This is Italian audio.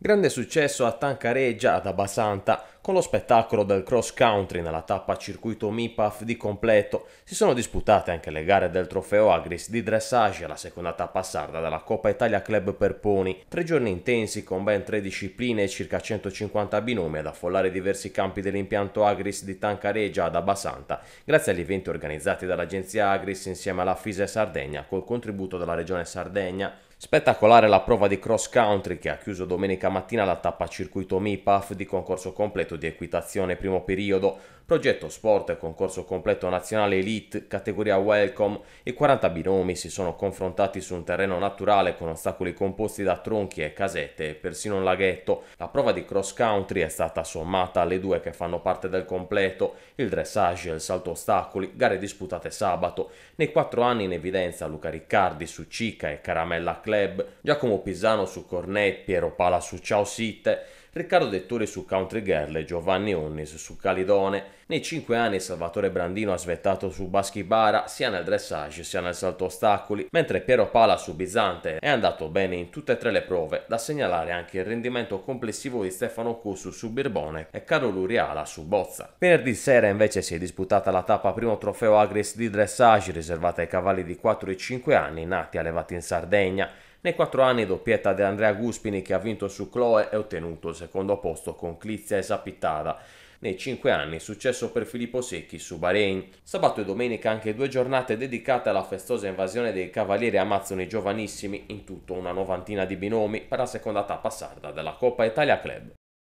Grande successo a Tancareggia ad Abasanta con lo spettacolo del cross country nella tappa circuito MIPAF di completo si sono disputate anche le gare del trofeo Agris di dressage la seconda tappa sarda della Coppa Italia Club per Poni. Tre giorni intensi con ben tre discipline e circa 150 binomi ad affollare diversi campi dell'impianto Agris di Tancareggia ad Abbasanta, grazie agli eventi organizzati dall'agenzia Agris insieme alla FISE Sardegna col contributo della regione Sardegna. Spettacolare la prova di cross country che ha chiuso domenica mattina la tappa circuito MIPAF di concorso completo di equitazione primo periodo, progetto sport e concorso completo nazionale elite, categoria welcome, i 40 binomi si sono confrontati su un terreno naturale con ostacoli composti da tronchi e casette e persino un laghetto. La prova di cross country è stata sommata alle due che fanno parte del completo, il dressage e il salto ostacoli, gare disputate sabato. Nei quattro anni in evidenza Luca Riccardi su Cica e Caramella Club, Giacomo Pisano su Cornet, Piero Pala su Ciao Sitte, Riccardo Dettore su Country Girl e Giovanni Onnis su Calidone. Nei 5 anni Salvatore Brandino ha svettato su Baschi Baschibara sia nel dressage sia nel salto ostacoli, mentre Piero Pala su Bizante è andato bene in tutte e tre le prove, da segnalare anche il rendimento complessivo di Stefano Cusu su Birbone e Carlo Luriala su Bozza. Venerdì sera invece si è disputata la tappa primo trofeo Agris di dressage riservata ai cavalli di 4 e 5 anni nati allevati in Sardegna. Nei quattro anni doppietta di Andrea Guspini che ha vinto su Chloe e ottenuto il secondo posto con Clizia e Sapitara nei cinque anni successo per Filippo Secchi su Bahrain. Sabato e domenica anche due giornate dedicate alla festosa invasione dei cavalieri amazzoni giovanissimi, in tutto una novantina di binomi per la seconda tappa sarda della Coppa Italia Club.